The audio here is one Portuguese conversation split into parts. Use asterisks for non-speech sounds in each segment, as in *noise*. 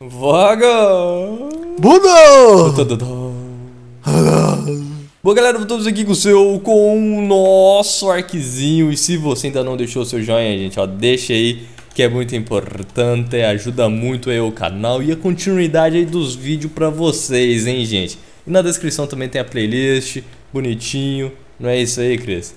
Vaga! buda. Bom, galera, voltamos aqui com o seu, com o nosso arquezinho. E se você ainda não deixou o seu joinha, gente, ó, deixa aí, que é muito importante, ajuda muito aí o canal e a continuidade aí dos vídeos pra vocês, hein, gente. E na descrição também tem a playlist, bonitinho. Não é isso aí, Cris?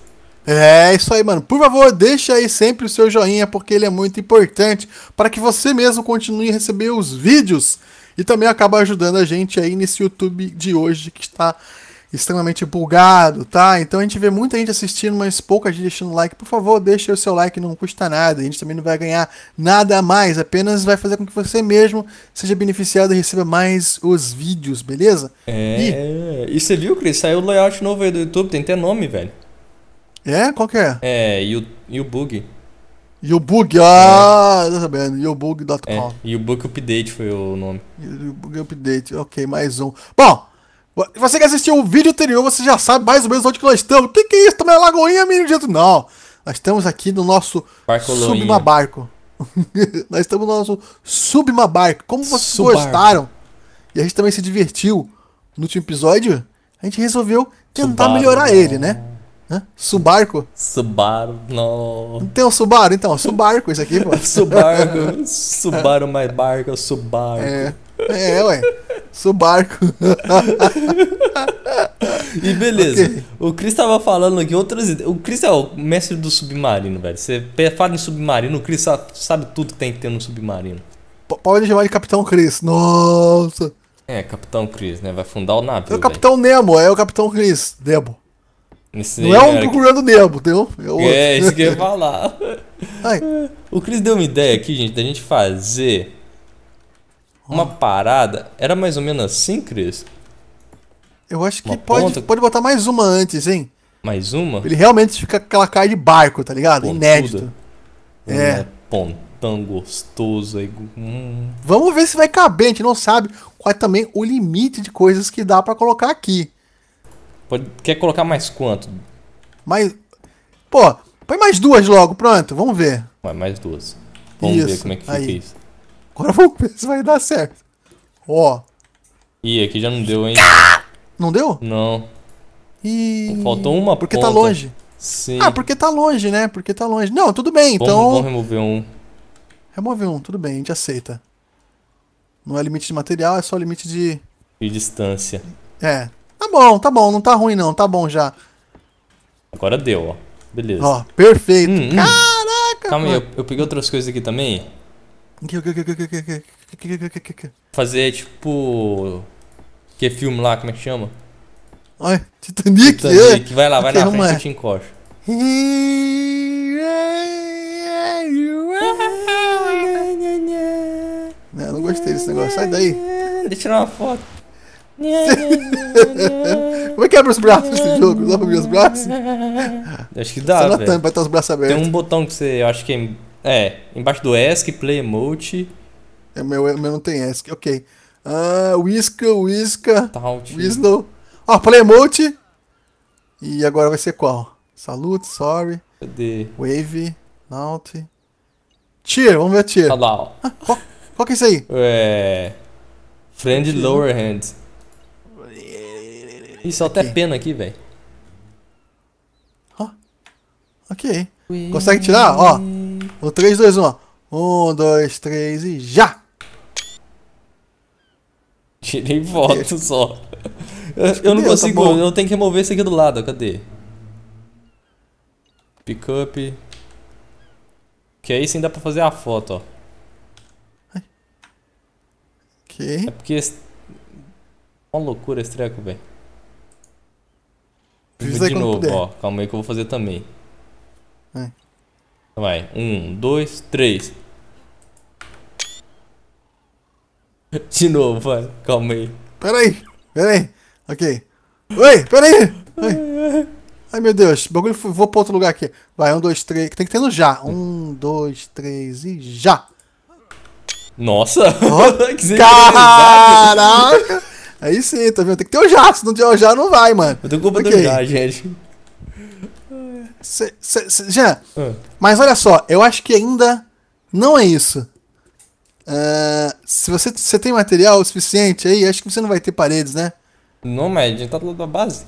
É isso aí, mano. Por favor, deixa aí sempre o seu joinha, porque ele é muito importante para que você mesmo continue a receber os vídeos e também acaba ajudando a gente aí nesse YouTube de hoje que está extremamente bugado, tá? Então a gente vê muita gente assistindo, mas pouca gente deixando like. Por favor, deixe o seu like, não custa nada. A gente também não vai ganhar nada a mais, apenas vai fazer com que você mesmo seja beneficiado e receba mais os vídeos, beleza? É. E, e você viu, Cris? Saiu o layout novo aí do YouTube, tem até nome, velho. É? Qual que é? É, e o, e o bug. E o bug, ah, é. tá sabendo, youbug.com. É, e o bug update foi o nome. E o bug update, ok, mais um. Bom, você que assistiu o vídeo anterior, você já sabe mais ou menos onde que nós estamos. O que, que é isso? Também é Lagoinha, menino dito? Não. Nós estamos aqui no nosso Submabarco. *laughs* nós estamos no nosso Submabarco. Como vocês Subarco. gostaram e a gente também se divertiu no último episódio, a gente resolveu tentar Subarco. melhorar ele, né? Hã? Subarco? Subaru, não. Tem um Subaru, então. Subarco isso aqui, pô. *laughs* Subarco. Subaru mais barco, Subarco. É, é ué. Subarco. *laughs* e beleza. Okay. O Chris tava falando aqui outras O Chris é o mestre do submarino, velho. Você fala em submarino, o Chris sabe tudo que tem que ter no submarino. P pode chamar de Capitão Chris. Nossa. É, Capitão Chris, né? Vai fundar o navio. É o Capitão véio. Nemo, é o Capitão Chris. Nemo não é um né? procurando que... Nemo, entendeu? É, outro. é isso que eu ia falar. *laughs* Ai. O Cris deu uma ideia aqui, gente, da gente fazer uma hum. parada. Era mais ou menos assim, Cris? Eu acho que pode, pode botar mais uma antes, hein? Mais uma? Ele realmente fica aquela cara de barco, tá ligado? Pontuda. Inédito. é. é. Pontão gostoso aí. Hum. Vamos ver se vai caber, a gente não sabe qual é também o limite de coisas que dá para colocar aqui. Pode, quer colocar mais quanto? Mais. Pô, põe mais duas logo, pronto, vamos ver. Ué, mais duas. Vamos isso. ver como é que fica aí. isso. Agora vamos ver se vai dar certo. Ó. Ih, aqui já não deu, hein? Não deu? Não. E... Faltou uma Porque tá ponta. tá longe. Sim. Ah, porque tá longe, né? Porque tá longe. Não, tudo bem, vamos, então. Vamos remover um. Remover um, tudo bem, a gente aceita. Não é limite de material, é só limite de. De distância. É. Tá bom, tá bom, não tá ruim não, tá bom já. Agora deu, ó. Beleza. Ó, perfeito. Hum, hum. Caraca! Calma mano. aí, eu, eu, peguei outras coisas aqui também. Fazer tipo. Que filme lá, como é que chama? Ai, Titanic? Titanic. Vai lá, vai okay, na frente, eu te encosto. Não, não gostei desse negócio. Sai daí. Deixa eu tirar uma foto. *laughs* Como é que abre os braços nesse jogo? Dá pra abrir os braços? Acho que dá. Só na tampa, tá os braços abertos. Tem um botão que você. Eu acho que é. É, embaixo do ESC, Play Emote. É, meu, é, meu não tem ESC, ok. Ah, Whisca, Whisca. Tá Whistle. Ó, ah, Play Emote. E agora vai ser qual? Salute, sorry. Cadê? Wave, Naut. Tier, vamos ver a cheer. Tá lá, ó. Ah, qual, qual que é isso aí? É. Friend Lower Hand. Isso, até pena aqui, velho. Ó. Ok. Consegue tirar? Ó. O 3, 2, 1. 1, 2, 3 e já! Tirei voto só. Eu, não tá consigo, eu tenho que remover esse aqui do lado, cadê? Pickup. Que aí sim dá pra fazer a foto, ó. Ok. É porque... Esse... Uma loucura esse treco, velho. Precisa de novo, puder. ó. Calma aí que eu vou fazer também. É. Vai. Um, dois, três. De novo, vai. Calma aí. Pera aí. Pera aí. Ok. Oi, pera aí. Ai. Ai, meu Deus. Bagulho, vou pra outro lugar aqui. Vai, um, dois, três. Tem que ter no já. Um, dois, três e já. Nossa. Oh, *laughs* que Caraca. Aí sim, tá vendo? Tem que ter o já, se não tiver o já, não vai, mano. Eu tenho culpa okay. do já, gente. Cê, cê, cê, Jean, ah. mas olha só, eu acho que ainda não é isso. Uh, se você, você tem material suficiente aí, acho que você não vai ter paredes, né? Não, mas a gente tá do lado da base.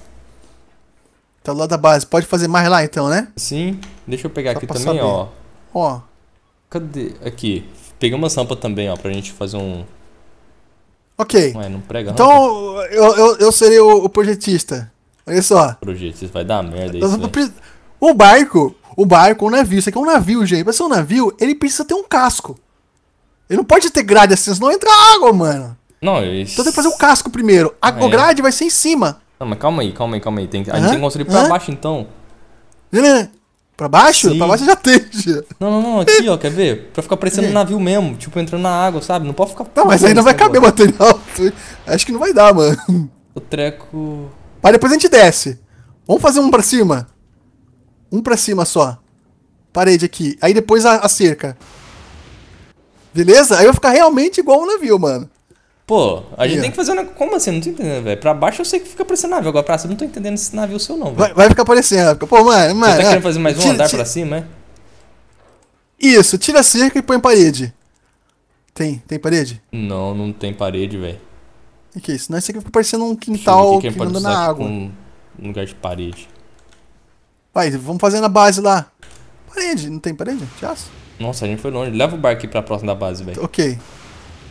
Tá do lado da base. Pode fazer mais lá então, né? Sim. Deixa eu pegar Só aqui também, saber. ó. Ó. Cadê? Aqui. Peguei uma sampa também, ó, pra gente fazer um Ok. Ué, não prega então, não. Eu, eu, eu serei o, o, projetista. Olha só. Projetista, vai dar merda isso, né? O barco, o barco, o é navio, isso aqui é um navio, gente. Pra ser um navio, ele precisa ter um casco. Ele não pode ter grade assim, senão entra água, mano. Não, isso... Então tem que fazer o um casco primeiro. A grade vai ser em cima. Não, mas calma aí, calma aí, calma aí. Tem... A gente tem que construir pra baixo, então. Pra baixo? Sim. Pra baixo já tem, Não, não, não, aqui, ó, quer ver? Pra ficar parecendo é. um navio mesmo, tipo, entrando na água, sabe? Não pode ficar. Não, mas ainda vai caber agora. material. Acho que não vai dar, mano. O treco. Mas depois a gente desce. Vamos fazer um pra cima. Um pra cima só. Parede aqui. Aí depois a, a cerca. Beleza? Aí eu vou ficar realmente igual um navio, mano. Pô, a gente yeah. tem que fazer um negócio. Como assim? Não tô entendendo, velho. Pra baixo eu sei que fica aparecendo navio. Agora pra cima eu não tô entendendo esse navio seu, não, Vai, vai, ficar aparecendo. Pô, mano, mano. Você tá querendo é. fazer mais um tira, andar tira, pra cima, é? Isso, tira a cerca e põe parede. Tem, tem parede? Não, não tem parede, velho. O que é isso? Não, isso aqui fica parecendo um quintal que, que é na água. Um lugar de parede. Vai, vamos fazer na base lá. Parede, não tem parede? De aço? Nossa, a gente foi longe. Leva o barco aqui pra próxima da base, velho. Ok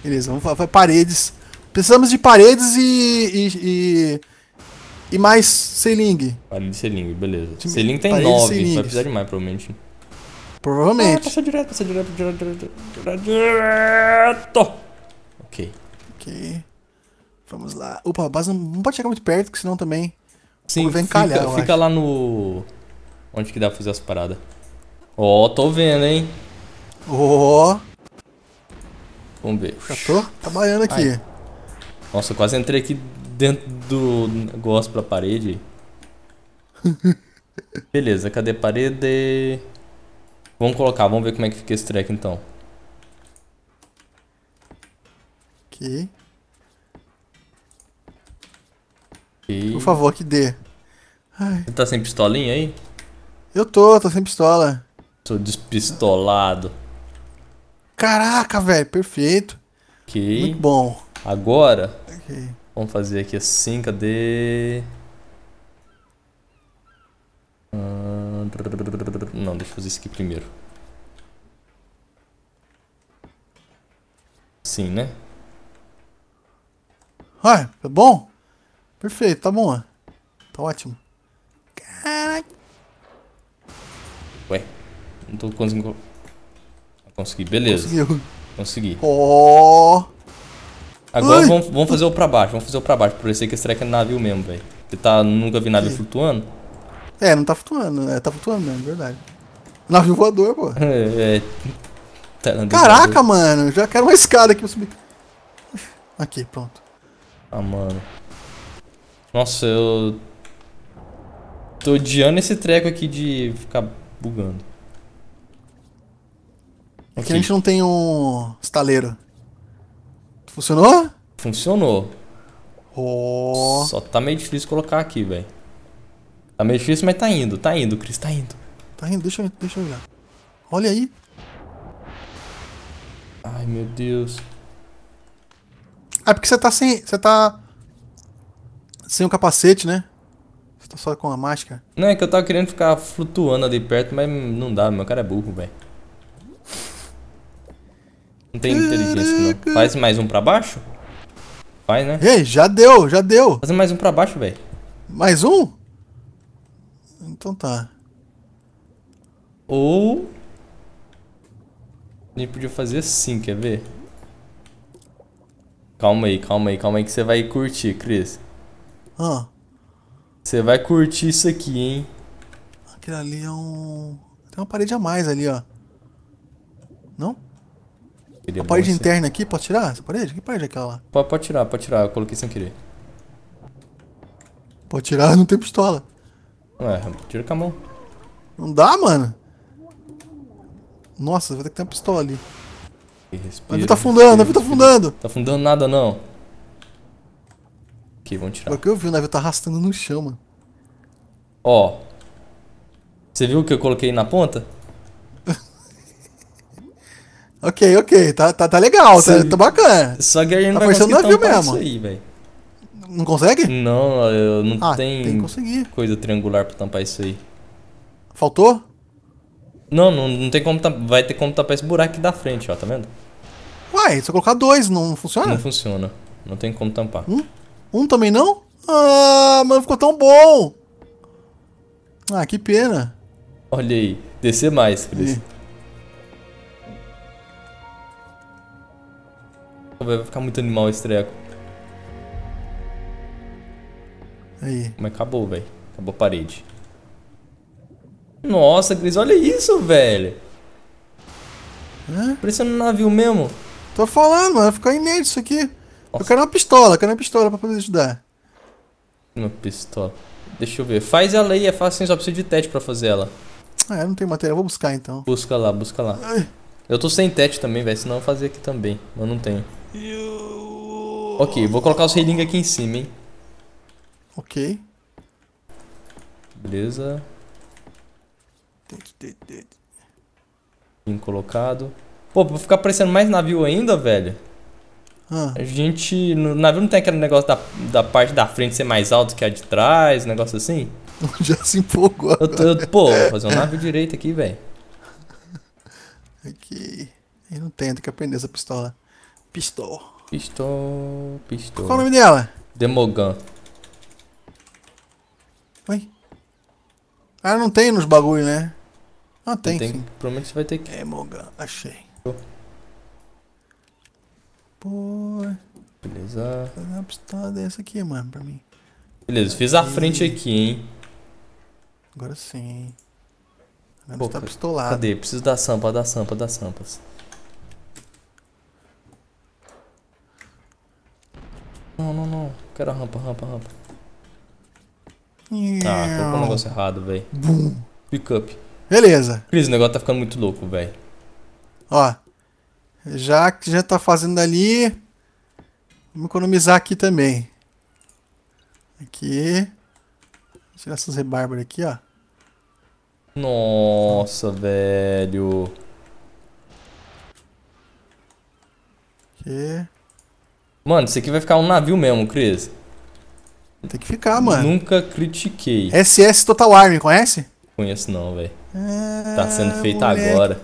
beleza vamos fazer paredes. Precisamos de paredes e. e, e, e mais Seling. Paredes e Seling, beleza. Seling tem 9, vai precisar de mais, provavelmente. Provavelmente. Ah, passa direto, passa direto, direto, direto, direto, Ok. Ok. Vamos lá. Opa, a base não pode chegar muito perto, porque senão também. Sim, vem fica, calhar, fica lá no. Onde que dá pra fazer as paradas? Ó, oh, tô vendo, hein? Ó. Oh. Vamos ver. Já tô trabalhando aqui. Ai. Nossa, quase entrei aqui dentro do negócio pra parede. *laughs* Beleza, cadê parede? Vamos colocar, vamos ver como é que fica esse treco então. Aqui. Por favor, que dê. Ai. Você tá sem pistolinha aí? Eu tô, tô sem pistola. Tô despistolado. Caraca, velho, perfeito. Ok. Muito bom. Agora, okay. vamos fazer aqui assim, cadê? Não, deixa eu fazer isso aqui primeiro. Sim, né? Ah, tá bom? Perfeito, tá bom. Tá ótimo. Caraca. Ué, não tô conseguindo... Consegui, beleza. Conseguiu. Consegui. Oh. Agora vamos, vamos fazer o pra baixo, vamos fazer o pra baixo, pra ver que esse treco é navio mesmo, velho. Você tá, nunca vi navio e... flutuando? É, não tá flutuando, é, tá flutuando mesmo, verdade. Navio voador, pô. *laughs* É, é... Tá, Caraca, mano, já quero uma escada aqui pra subir. Aqui, pronto. Ah, mano. Nossa, eu... Tô odiando esse treco aqui de ficar bugando. É que a gente não tem um estaleiro. Funcionou? Funcionou. Oh. Só tá meio difícil colocar aqui, velho. Tá meio difícil, mas tá indo, tá indo, Cris, tá indo. Tá indo, deixa, eu, deixa eu olhar. Olha aí. Ai, meu Deus. Ah, é porque você tá sem. Você tá. Sem o capacete, né? Você tá só com a máscara. Não, é que eu tava querendo ficar flutuando ali perto, mas não dá, meu cara é burro, velho. Não tem inteligência, não. Faz mais um pra baixo? Faz, né? Ei, já deu, já deu. Faz mais um pra baixo, velho. Mais um? Então tá. Ou... A gente podia fazer assim, quer ver? Calma aí, calma aí, calma aí que você vai curtir, Cris. Ah. Você vai curtir isso aqui, hein? Aquilo ali é um... Tem uma parede a mais ali, ó. Não? querer. A parede interna aqui, pode tirar essa parede? Que parede é aquela lá? Pode, pode tirar, pode tirar. Eu coloquei sem querer. Pode tirar, *laughs* não tem pistola. Ué, tira com a mão. Não dá, mano. Nossa, vai ter que ter uma pistola ali. Respira, navio tá afundando, o navio tá afundando. Tá afundando nada, não. Aqui, vamos tirar. que eu vi, o navio tá arrastando no chão, mano. Ó. Você viu o que eu coloquei na ponta? Ok, ok. Tá, tá, tá legal, tá, tá, bacana. Só que a gente tá não tá vai conseguir navio mesmo. isso aí, velho. Não consegue? Não, eu não ah, tenho tem que conseguir. coisa triangular pra tampar isso aí. Faltou? Não, não, não tem como tampar. Vai ter como tampar esse buraco aqui da frente, ó, tá vendo? Uai, se eu colocar dois, não funciona? Não funciona. Não tem como tampar. Um, um também não? Ah, mano, ficou tão bom! Ah, que pena. Olha aí, descer mais, Cris. E... Vai ficar muito animal esse treco. Aí. Mas acabou, velho. Acabou a parede. Nossa, Cris, olha isso, velho. É? Parecendo um navio mesmo. Tô falando, vai ficar inédito isso aqui. Nossa. Eu quero uma pistola, eu quero uma pistola pra poder ajudar. Uma pistola. Deixa eu ver. Faz ela aí, é fácil, só preciso de tete pra fazer ela. Ah, eu não tenho matéria, vou buscar então. Busca lá, busca lá. Ai. Eu tô sem tete também, velho, senão eu vou fazer aqui também. Mas não tenho. Ok, vou colocar os Reiling aqui em cima, hein? Ok. Beleza. Bem colocado. Pô, pra ficar parecendo mais navio ainda, velho. Ah. A gente. No navio não tem aquele negócio da, da parte da frente ser mais alto que a de trás, negócio assim? *laughs* Já se empolgou. Eu, eu, pô, vou fazer um navio direito aqui, velho. Aqui. *laughs* Eu não tenho, tem que aprender essa pistola. Pistol. Pistol. Pistol. Qual é o nome dela? Demogan. Oi? Ah, não tem nos bagulho, né? Ah, tem. tem sim. Provavelmente você vai ter que. Demogan, achei. Pô. Beleza. Fazer uma pistola dessa aqui, mano, pra mim. Beleza, fiz a frente aqui, hein? Agora sim, Agora Pô, tá pistolado. Cadê? Preciso da sampa, da sampa, das sampas. Não, não, não. Quero a rampa, rampa, rampa. Ah, colocou um negócio errado, velho. Boom. Pickup. Beleza. Cris, o negócio tá ficando muito louco, velho. Ó. Já que já tá fazendo ali. Vamos economizar aqui também. Aqui. Tirar essas rebarbas aqui, ó. Nossa, velho. Aqui. Mano, isso aqui vai ficar um navio mesmo, Cris. Tem que ficar, mano. Nunca critiquei. SS Total Army, conhece? Conheço não, velho. Ah, tá sendo feito moleque. agora.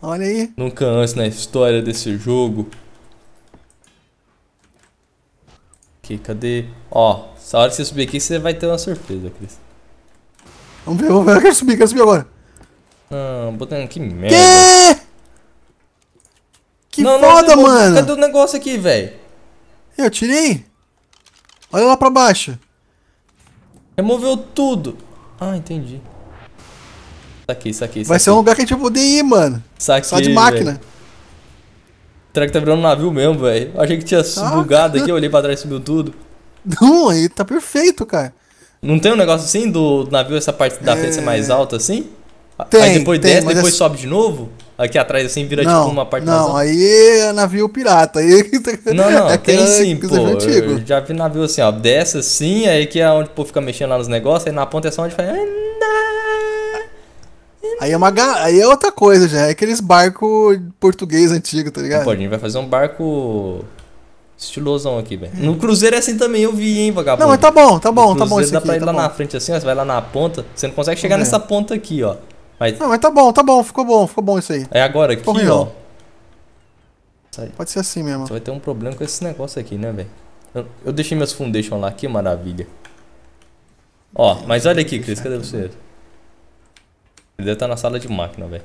Olha aí. Nunca antes na história desse jogo. Ok, cadê? Ó, essa hora que você subir aqui, você vai ter uma surpresa, Cris. Vamos ver, vamos ver. Eu quero subir, quero subir agora. Não, ah, botando que merda. Que, que não, foda, não, mano. Cadê o negócio aqui, velho? Eu tirei. Olha lá pra baixo. Removeu tudo. Ah, entendi. Saquei, saquei, saquei. Vai ser um lugar que a gente vai poder ir, mano. Saquei, Só de máquina. Véio. Será que tá virando um navio mesmo, velho? Achei que tinha ah, tá. bugado aqui, *laughs* eu olhei pra trás e subiu tudo. Não, aí tá perfeito, cara. Não tem um negócio assim do navio, essa parte da é... frente ser é. mais alta assim? Tem, Aí depois tem, desce, depois é... sobe de novo? aqui atrás assim vira tipo, não, tipo uma parte Não, aí é navio pirata. Aí... *laughs* Não, não, é tem sim, pô. Eu já vi navio assim, ó, dessa assim, aí que é onde o povo fica mexendo lá nos negócios, aí na ponta é só onde faz. Aí é, uma, aí é outra coisa já, é aqueles barcos português antigo, tá ligado? Pô, a gente vai fazer um barco estilosão aqui, velho. No cruzeiro é assim também, eu vi, hein, vagabundo. Não, mas tá bom, tá bom, tá bom. Isso dá pra ir tá lá bom. na frente assim, ó, você vai lá na ponta, você não consegue chegar é. nessa ponta aqui, ó. Mas... Não, mas tá bom, tá bom, ficou bom, ficou bom isso aí. É agora aqui, Porra, ó. Pode ser assim mesmo. Você vai ter um problema com esse negócio aqui, né, velho? Eu, eu, deixei meus foundation lá, que maravilha. Ó, mas olha aqui, Cris, cadê você? Ele deve estar tá na sala de máquina, velho.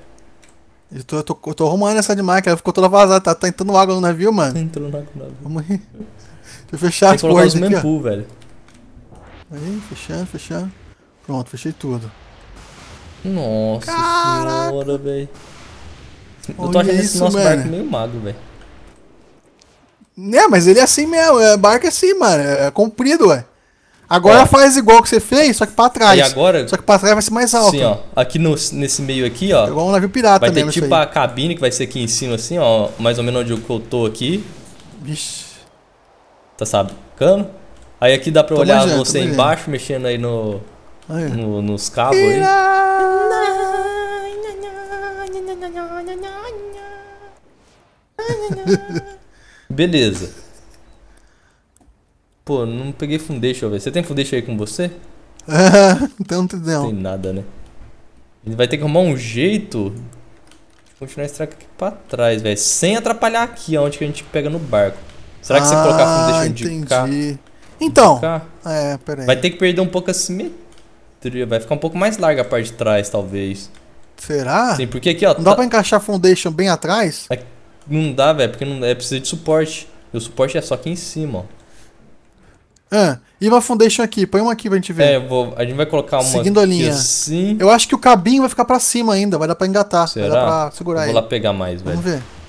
Eu tô, eu, tô, eu tô arrumando essa de máquina, ficou toda vazada, tá, tá entrando água no navio, mano. Tá entrando água no navio. Vamos aí. Deixa eu fechar as portas aqui, mempool, velho. Aí, fechando, fechando. Pronto, fechei tudo. Nossa Caraca. senhora, velho. Eu tô achando esse nosso mano. barco meio magro, velho. É, mas ele é assim mesmo. É, barco é assim, mano. É, é comprido, ué. Agora é. faz igual que você fez, só que pra trás. E agora? Só que pra trás vai ser mais alto. Sim, ó. Aqui no, nesse meio aqui, ó. É igual um navio pirata Vai ter tipo a cabine que vai ser aqui em cima, assim, ó. Mais ou menos onde eu tô aqui. Vixe. Tá sabendo? Aí aqui dá pra tô olhar você embaixo, mexendo aí no ah, é. no, nos cabos aí. *laughs* Beleza. Pô, não peguei fundeixo, velho. Você tem fundê aí com você? então não. não. Tem nada, né? Ele vai ter que arrumar um jeito de continuar esse aqui pra trás, velho. Sem atrapalhar aqui, onde que a gente pega no barco. Será que ah, você colocar fundê de cá? Então. De cá, é, peraí. Vai ter que perder um pouco a simetria vai ficar um pouco mais larga a parte de trás, talvez. Será? Sim, porque aqui, ó. Não dá tá... pra encaixar a foundation bem atrás? É, não dá, velho, porque não, é precisa de suporte. E o suporte é só aqui em cima, ó. Ah, e uma foundation aqui, põe uma aqui pra gente ver. É, vou, a gente vai colocar uma Seguindo a linha. assim. Eu acho que o cabinho vai ficar pra cima ainda, vai dar pra engatar. Será? Vai dar pra segurar aí. Vou lá pegar mais, velho. Vamos ver.